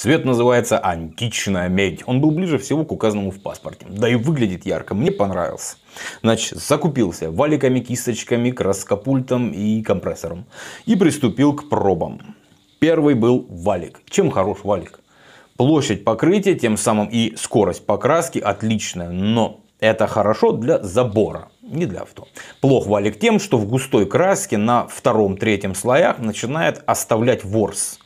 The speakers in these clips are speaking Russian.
Цвет называется античная медь. Он был ближе всего к указанному в паспорте. Да и выглядит ярко. Мне понравился. Значит, закупился валиками, кисточками, краскопультом и компрессором. И приступил к пробам. Первый был валик. Чем хорош валик? Площадь покрытия, тем самым и скорость покраски отличная, но это хорошо для забора, не для авто. Плох валик тем, что в густой краске на втором-третьем слоях начинает оставлять ворс.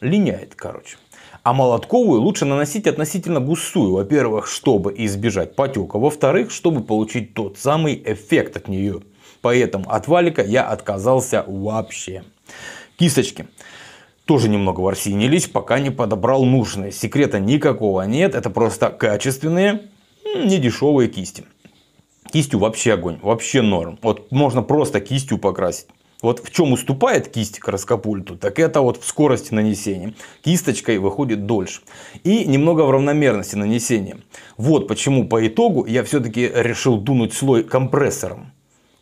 Линяет, короче. А молотковую лучше наносить относительно густую, во-первых, чтобы избежать потека, во-вторых, чтобы получить тот самый эффект от нее. Поэтому от валика я отказался вообще. Кисточки. Тоже немного ворсинились, пока не подобрал нужные. Секрета никакого нет, это просто качественные, недешевые кисти. Кистью вообще огонь, вообще норм. Вот можно просто кистью покрасить. Вот в чем уступает кисть к раскопульту, так это вот в скорости нанесения. Кисточкой выходит дольше. И немного в равномерности нанесения. Вот почему по итогу я все-таки решил дунуть слой компрессором.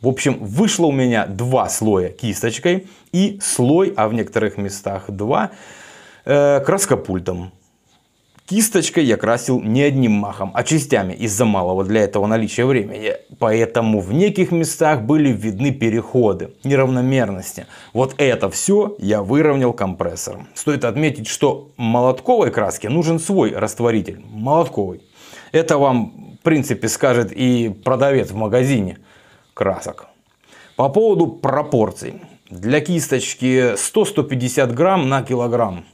В общем, вышло у меня два слоя кисточкой и слой, а в некоторых местах два, э, краскопультом кисточкой я красил не одним махом, а частями из-за малого для этого наличия времени. Поэтому в неких местах были видны переходы, неравномерности. Вот это все я выровнял компрессором. Стоит отметить, что молотковой краске нужен свой растворитель, молотковый. Это вам, в принципе, скажет и продавец в магазине красок. По поводу пропорций. Для кисточки 100-150 грамм на килограмм.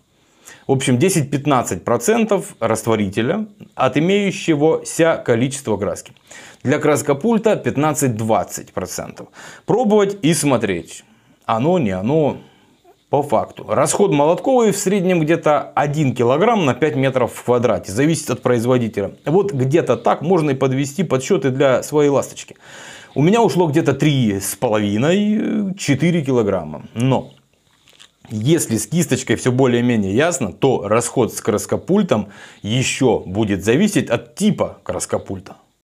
В общем, 10-15% растворителя от имеющегося количества краски. Для краскопульта 15-20%. Пробовать и смотреть. Оно, не оно, по факту. Расход молотковый в среднем где-то 1 килограмм на 5 метров в квадрате. Зависит от производителя. Вот где-то так можно и подвести подсчеты для своей ласточки. У меня ушло где-то 3,5-4 килограмма. Но если с кисточкой все более-менее ясно, то расход с краскопультом еще будет зависеть от типа краскопульта.